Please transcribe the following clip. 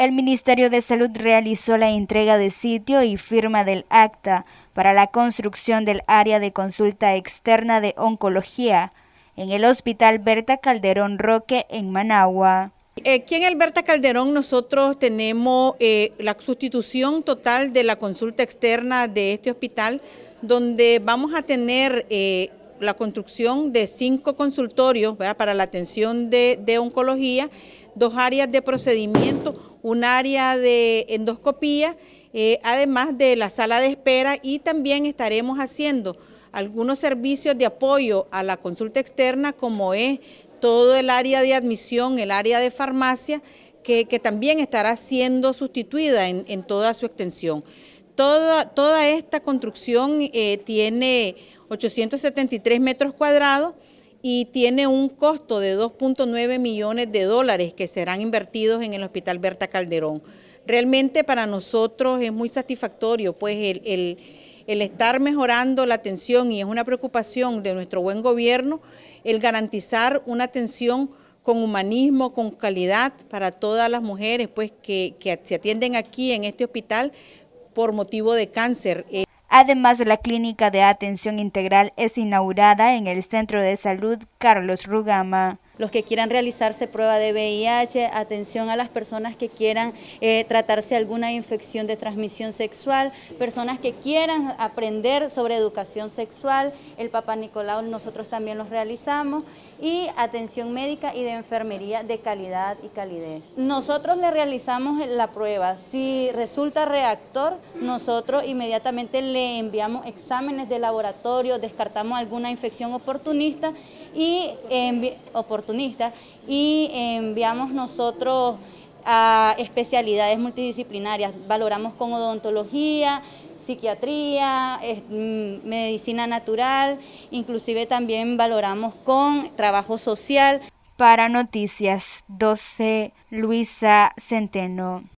El Ministerio de Salud realizó la entrega de sitio y firma del acta para la construcción del área de consulta externa de oncología en el Hospital Berta Calderón Roque en Managua. Eh, aquí en el Berta Calderón nosotros tenemos eh, la sustitución total de la consulta externa de este hospital, donde vamos a tener eh, la construcción de cinco consultorios para la atención de oncología dos áreas de procedimiento, un área de endoscopía, eh, además de la sala de espera y también estaremos haciendo algunos servicios de apoyo a la consulta externa como es todo el área de admisión, el área de farmacia, que, también estará siendo sustituida en, toda su extensión. Toda, esta construcción eh, tiene 873 metros cuadrados y tiene un costo de 2.9 millones de dólares que serán invertidos en el Hospital Berta Calderón. Realmente para nosotros es muy satisfactorio, pues el, estar mejorando la atención y es una preocupación de nuestro buen gobierno el garantizar una atención con humanismo, con calidad para todas las mujeres pues, que se atienden aquí en este hospital por motivo de cáncer. Además, la clínica de atención integral es inaugurada en el Centro de Salud Carlos Rugama los que quieran realizarse prueba de VIH, atención a las personas que quieran eh, tratarse alguna infección de transmisión sexual, personas que quieran aprender sobre educación sexual, el Papa Nicolau nosotros también los realizamos, y atención médica y de enfermería de calidad y calidez. Nosotros le realizamos la prueba, si resulta reactor, nosotros inmediatamente le enviamos exámenes de laboratorio, descartamos alguna infección oportunista y y enviamos nosotros a especialidades multidisciplinarias. Valoramos con odontología, psiquiatría, mm, medicina natural, inclusive también valoramos con trabajo social. Para Noticias 12, Luisa Centeno.